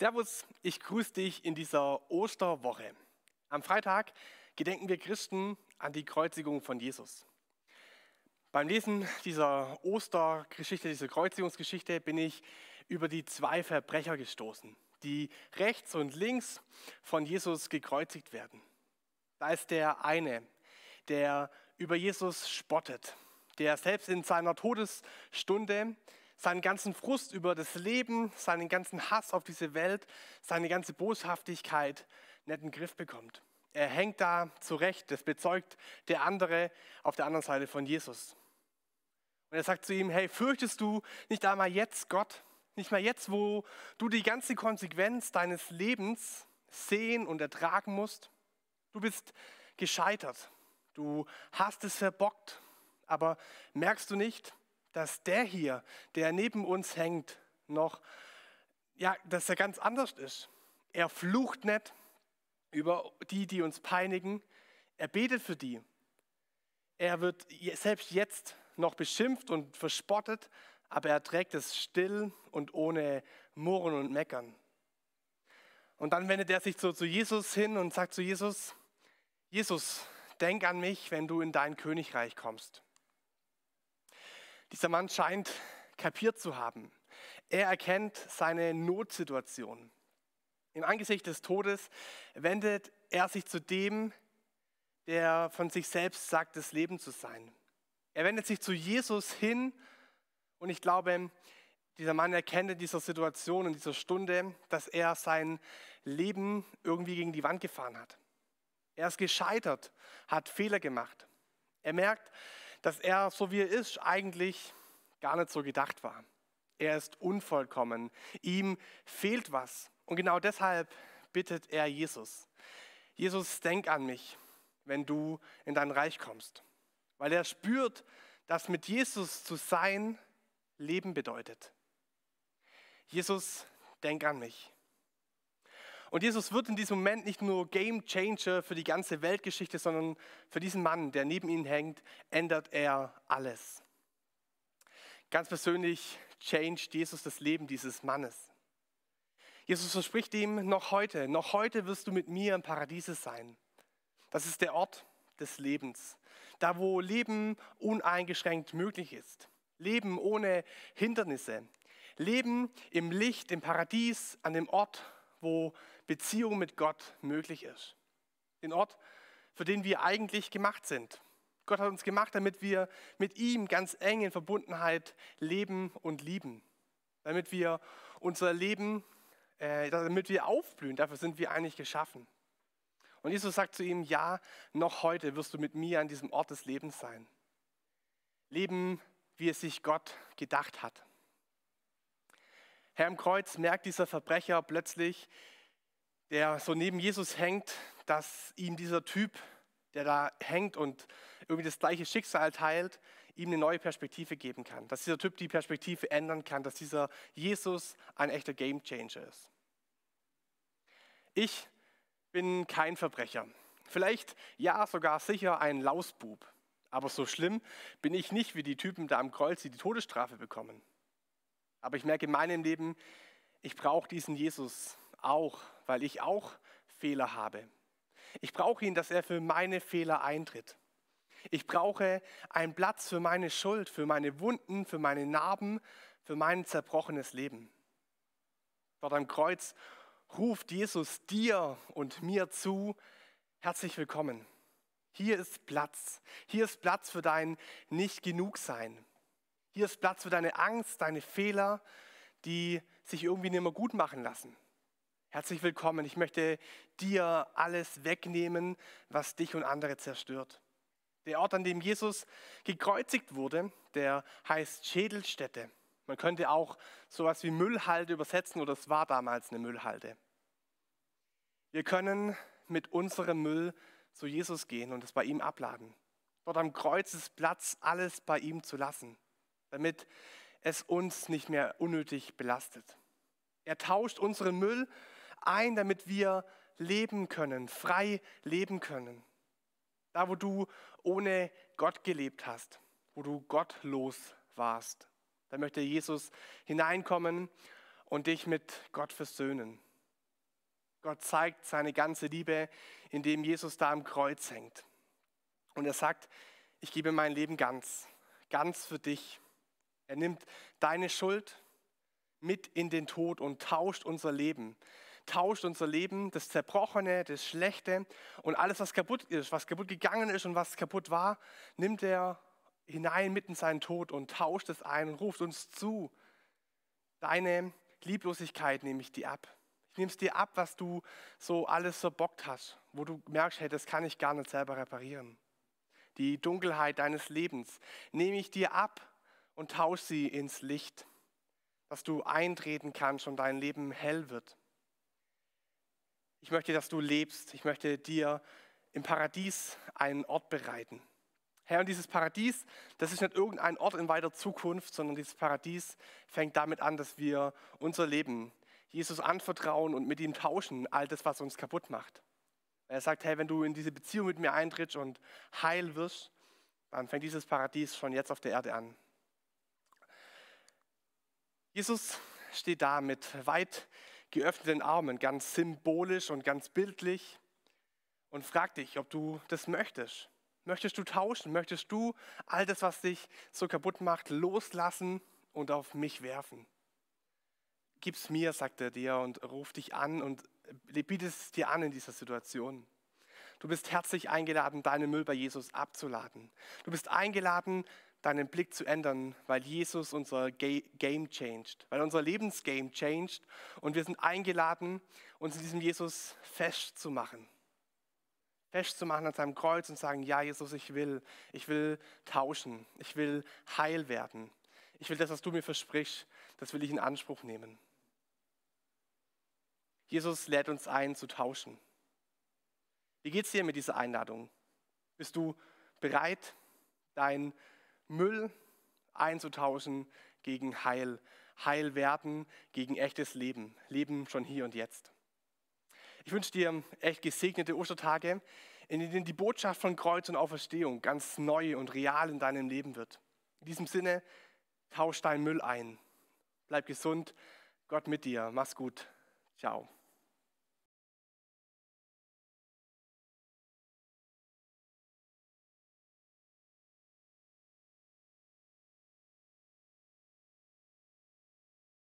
Servus, ich grüße dich in dieser Osterwoche. Am Freitag gedenken wir Christen an die Kreuzigung von Jesus. Beim Lesen dieser Ostergeschichte, dieser Kreuzigungsgeschichte, bin ich über die zwei Verbrecher gestoßen, die rechts und links von Jesus gekreuzigt werden. Da ist der eine, der über Jesus spottet, der selbst in seiner Todesstunde seinen ganzen Frust über das Leben, seinen ganzen Hass auf diese Welt, seine ganze Boshaftigkeit nicht in den Griff bekommt. Er hängt da zurecht, das bezeugt der andere auf der anderen Seite von Jesus. Und er sagt zu ihm, hey, fürchtest du nicht einmal jetzt Gott, nicht mal jetzt, wo du die ganze Konsequenz deines Lebens sehen und ertragen musst? Du bist gescheitert, du hast es verbockt, aber merkst du nicht, dass der hier, der neben uns hängt, noch, ja, dass er ganz anders ist. Er flucht nicht über die, die uns peinigen. Er betet für die. Er wird selbst jetzt noch beschimpft und verspottet, aber er trägt es still und ohne Murren und Meckern. Und dann wendet er sich so zu Jesus hin und sagt zu Jesus, Jesus, denk an mich, wenn du in dein Königreich kommst. Dieser Mann scheint kapiert zu haben. Er erkennt seine Notsituation. Im Angesicht des Todes wendet er sich zu dem, der von sich selbst sagt, das Leben zu sein. Er wendet sich zu Jesus hin und ich glaube, dieser Mann erkennt in dieser Situation, in dieser Stunde, dass er sein Leben irgendwie gegen die Wand gefahren hat. Er ist gescheitert, hat Fehler gemacht. Er merkt, dass er, so wie er ist, eigentlich gar nicht so gedacht war. Er ist unvollkommen, ihm fehlt was. Und genau deshalb bittet er Jesus, Jesus, denk an mich, wenn du in dein Reich kommst. Weil er spürt, dass mit Jesus zu sein Leben bedeutet. Jesus, denk an mich. Und Jesus wird in diesem Moment nicht nur Game Changer für die ganze Weltgeschichte, sondern für diesen Mann, der neben ihnen hängt, ändert er alles. Ganz persönlich changed Jesus das Leben dieses Mannes. Jesus verspricht ihm noch heute, noch heute wirst du mit mir im Paradiese sein. Das ist der Ort des Lebens, da wo Leben uneingeschränkt möglich ist. Leben ohne Hindernisse. Leben im Licht, im Paradies, an dem Ort, wo Beziehung mit Gott möglich ist. Den Ort, für den wir eigentlich gemacht sind. Gott hat uns gemacht, damit wir mit ihm ganz eng in Verbundenheit leben und lieben. Damit wir unser Leben, äh, damit wir aufblühen, dafür sind wir eigentlich geschaffen. Und Jesus sagt zu ihm, ja, noch heute wirst du mit mir an diesem Ort des Lebens sein. Leben, wie es sich Gott gedacht hat. Herr im Kreuz merkt dieser Verbrecher plötzlich, der so neben Jesus hängt, dass ihm dieser Typ, der da hängt und irgendwie das gleiche Schicksal teilt, ihm eine neue Perspektive geben kann. Dass dieser Typ die Perspektive ändern kann, dass dieser Jesus ein echter Gamechanger ist. Ich bin kein Verbrecher. Vielleicht ja sogar sicher ein Lausbub. Aber so schlimm bin ich nicht wie die Typen da am Kreuz, die die Todesstrafe bekommen. Aber ich merke in meinem Leben, ich brauche diesen Jesus auch weil ich auch Fehler habe. Ich brauche ihn, dass er für meine Fehler eintritt. Ich brauche einen Platz für meine Schuld, für meine Wunden, für meine Narben, für mein zerbrochenes Leben. Dort am Kreuz ruft Jesus dir und mir zu, herzlich willkommen. Hier ist Platz. Hier ist Platz für dein Nicht-Genug-Sein. Hier ist Platz für deine Angst, deine Fehler, die sich irgendwie nicht mehr gut machen lassen. Herzlich willkommen. Ich möchte dir alles wegnehmen, was dich und andere zerstört. Der Ort, an dem Jesus gekreuzigt wurde, der heißt Schädelstätte. Man könnte auch sowas wie Müllhalde übersetzen oder es war damals eine Müllhalde. Wir können mit unserem Müll zu Jesus gehen und es bei ihm abladen. Dort am Kreuz ist Platz, alles bei ihm zu lassen, damit es uns nicht mehr unnötig belastet. Er tauscht unseren Müll ein, damit wir leben können, frei leben können. Da, wo du ohne Gott gelebt hast, wo du gottlos warst. Da möchte Jesus hineinkommen und dich mit Gott versöhnen. Gott zeigt seine ganze Liebe, indem Jesus da am Kreuz hängt. Und er sagt, ich gebe mein Leben ganz, ganz für dich. Er nimmt deine Schuld mit in den Tod und tauscht unser Leben tauscht unser Leben, das Zerbrochene, das Schlechte und alles, was kaputt ist, was kaputt gegangen ist und was kaputt war, nimmt er hinein mitten in seinen Tod und tauscht es ein und ruft uns zu. Deine Lieblosigkeit nehme ich dir ab. Ich nehme es dir ab, was du so alles verbockt hast, wo du merkst, hey, das kann ich gar nicht selber reparieren. Die Dunkelheit deines Lebens nehme ich dir ab und tausche sie ins Licht, dass du eintreten kannst und dein Leben hell wird. Ich möchte, dass du lebst. Ich möchte dir im Paradies einen Ort bereiten. Herr, und dieses Paradies, das ist nicht irgendein Ort in weiter Zukunft, sondern dieses Paradies fängt damit an, dass wir unser Leben Jesus anvertrauen und mit ihm tauschen, all das, was uns kaputt macht. Er sagt, hey, wenn du in diese Beziehung mit mir eintrittst und heil wirst, dann fängt dieses Paradies schon jetzt auf der Erde an. Jesus steht da mit weit geöffneten Armen, ganz symbolisch und ganz bildlich und frag dich, ob du das möchtest. Möchtest du tauschen? Möchtest du all das, was dich so kaputt macht, loslassen und auf mich werfen? Gib's mir, sagt er dir und ruft dich an und bietet es dir an in dieser Situation. Du bist herzlich eingeladen, deinen Müll bei Jesus abzuladen. Du bist eingeladen, deinen Blick zu ändern, weil Jesus unser Game changed, weil unser Lebensgame changed und wir sind eingeladen, uns in diesem Jesus festzumachen. Festzumachen an seinem Kreuz und sagen, ja Jesus, ich will, ich will tauschen, ich will heil werden, ich will das, was du mir versprichst, das will ich in Anspruch nehmen. Jesus lädt uns ein zu tauschen. Wie geht's dir mit dieser Einladung? Bist du bereit, dein Müll einzutauschen gegen Heil. Heil werden gegen echtes Leben. Leben schon hier und jetzt. Ich wünsche dir echt gesegnete Ostertage, in denen die Botschaft von Kreuz und Auferstehung ganz neu und real in deinem Leben wird. In diesem Sinne, tausch deinen Müll ein. Bleib gesund. Gott mit dir. Mach's gut. Ciao.